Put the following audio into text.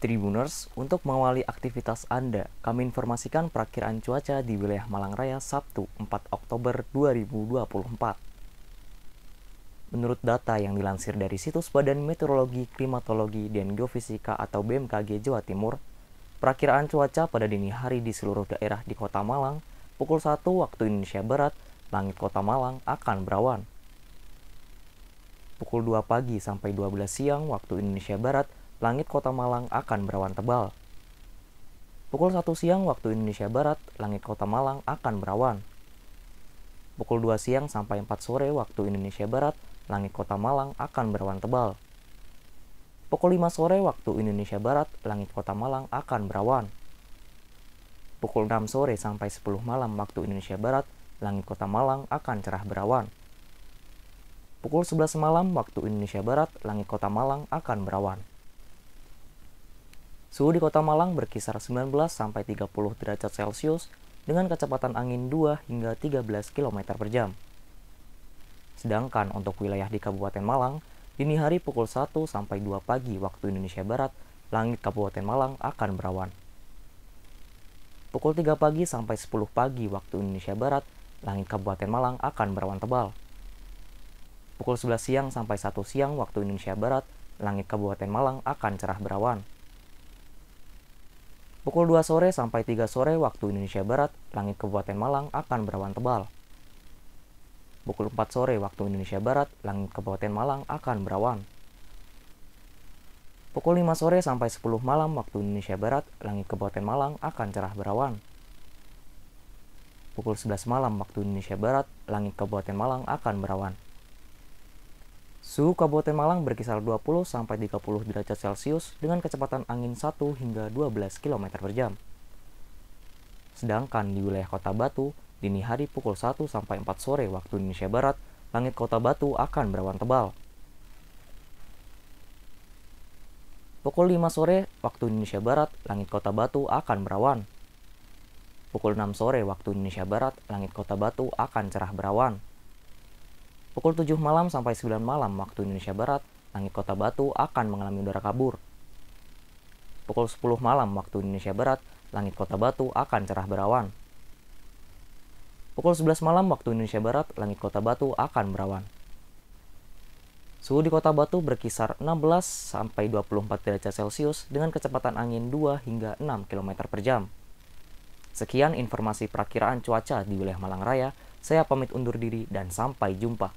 Tribuners, untuk mengawali aktivitas Anda, kami informasikan perakiraan cuaca di wilayah Malang Raya Sabtu 4 Oktober 2024. Menurut data yang dilansir dari situs Badan Meteorologi, Klimatologi, dan Geofisika atau BMKG Jawa Timur, perakiraan cuaca pada dini hari di seluruh daerah di kota Malang, pukul 1 waktu Indonesia Barat, langit kota Malang akan berawan. Pukul 2 pagi sampai 12 siang waktu Indonesia Barat, langit kota Malang akan berawan tebal. Pukul 1 siang waktu Indonesia Barat, langit kota Malang akan berawan. Pukul 2 siang sampai 4 sore waktu Indonesia Barat, langit kota Malang akan berawan tebal. Pukul 5 sore waktu Indonesia Barat, langit kota Malang akan berawan. Pukul 6 sore sampai 10 malam waktu Indonesia Barat, langit kota Malang akan cerah berawan. Pukul 11 malam waktu Indonesia Barat, langit kota Malang akan berawan. Suhu di kota Malang berkisar 19 sampai 30 derajat Celcius dengan kecepatan angin 2 hingga 13 km per jam. Sedangkan untuk wilayah di Kabupaten Malang, dini hari pukul 1 sampai 2 pagi waktu Indonesia Barat, langit Kabupaten Malang akan berawan. Pukul 3 pagi sampai 10 pagi waktu Indonesia Barat, langit Kabupaten Malang akan berawan tebal. Pukul 11 siang sampai 1 siang waktu Indonesia Barat, langit Kabupaten Malang akan cerah berawan. Pukul 2 sore sampai 3 sore waktu Indonesia Barat, langit Kabupaten Malang akan berawan tebal. Pukul 4 sore waktu Indonesia Barat, langit Kabupaten Malang akan berawan. Pukul 5 sore sampai 10 malam waktu Indonesia Barat, langit Kabupaten Malang akan cerah berawan. Pukul 11 malam waktu Indonesia Barat, langit Kabupaten Malang akan berawan. Suhu Kabupaten Malang berkisar 20 sampai 30 derajat Celcius dengan kecepatan angin 1 hingga 12 km per jam. Sedangkan di wilayah Kota Batu, dini hari pukul 1 sampai 4 sore waktu Indonesia Barat, langit Kota Batu akan berawan tebal. Pukul 5 sore waktu Indonesia Barat, langit Kota Batu akan berawan. Pukul 6 sore waktu Indonesia Barat, langit Kota Batu akan cerah berawan. Pukul 7 malam sampai 9 malam waktu Indonesia Barat, langit kota Batu akan mengalami udara kabur. Pukul 10 malam waktu Indonesia Barat, langit kota Batu akan cerah berawan. Pukul 11 malam waktu Indonesia Barat, langit kota Batu akan berawan. Suhu di kota Batu berkisar 16 sampai 24 derajat Celcius dengan kecepatan angin 2 hingga 6 km per jam. Sekian informasi perakiraan cuaca di wilayah Malang Raya, saya pamit undur diri dan sampai jumpa.